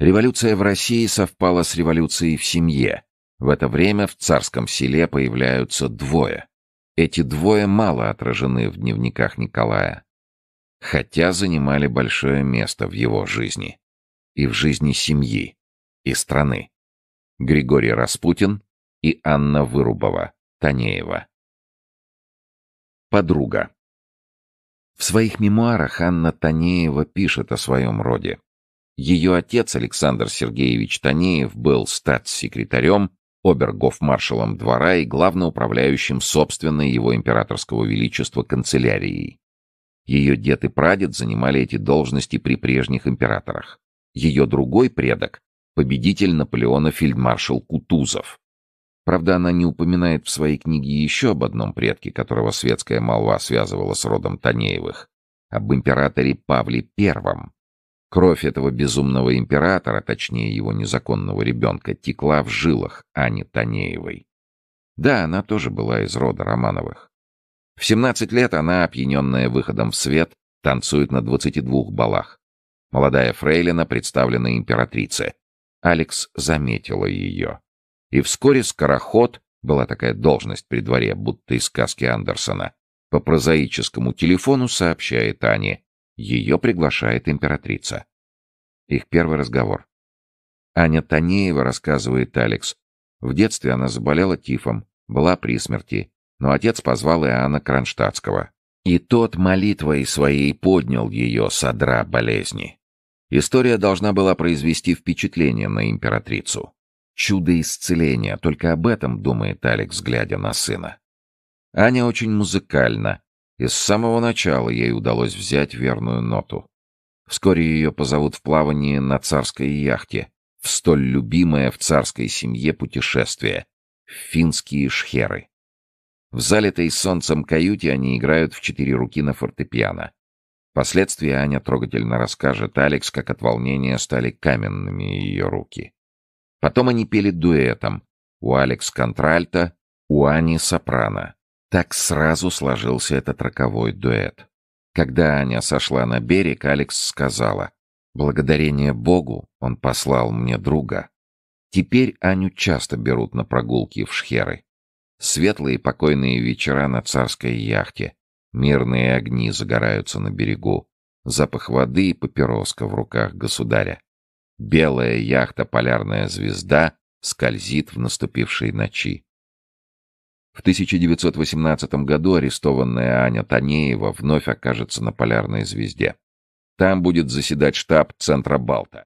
Революция в России совпала с революцией в семье. В это время в царском селе появляются двое. Эти двое мало отражены в дневниках Николая, хотя занимали большое место в его жизни. И в жизни семьи, и страны. Григорий Распутин и Анна Вырубова, Танеева. Подруга. В своих мемуарах Анна Танеева пишет о своем роде. Ее отец Александр Сергеевич Танеев был статс-секретарем, обергофмаршалом двора и главноуправляющим собственной его императорского величества канцелярией. Ее дед и прадед занимали эти должности при прежних императорах. Ее другой предок — победитель Наполеона фельдмаршал Кутузов. Правда, она не упоминает в своей книге еще об одном предке, которого светская молва связывала с родом Танеевых, об императоре Павле Первом, Кровь этого безумного императора, точнее его незаконного ребенка, текла в жилах Ани Танеевой. Да, она тоже была из рода Романовых. В 17 лет она, опьяненная выходом в свет, танцует на 22 балах. Молодая фрейлина представлена императрице. Алекс заметила ее. И вскоре скороход, была такая должность при дворе, будто из сказки Андерсона, по прозаическому телефону сообщает Ане, ее приглашает императрица. Их первый разговор. Аня Танеева, рассказывает Алекс. В детстве она заболела тифом, была при смерти, но отец позвал Иоанна Кронштадтского. И тот молитвой своей поднял ее с одра болезни. История должна была произвести впечатление на императрицу. Чудо исцеления, только об этом думает Алекс, глядя на сына. Аня очень музыкальна, и с самого начала ей удалось взять верную ноту. Вскоре ее позовут в плавание на царской яхте, в столь любимое в царской семье путешествие, в финские шхеры. В залитой солнцем каюте они играют в четыре руки на фортепиано. Впоследствии Аня трогательно расскажет а Алекс, как от волнения стали каменными ее руки. Потом они пели дуэтом. У Алекс контральта, у Ани сопрано. Так сразу сложился этот роковой дуэт. Когда Аня сошла на берег, Алекс сказала, «Благодарение Богу он послал мне друга». Теперь Аню часто берут на прогулки в шхеры. Светлые покойные вечера на царской яхте. Мирные огни загораются на берегу. Запах воды и папироска в руках государя. Белая яхта «Полярная звезда» скользит в наступившей ночи. В 1918 году арестованная Аня Танеева вновь окажется на полярной звезде. Там будет заседать штаб Центробалта.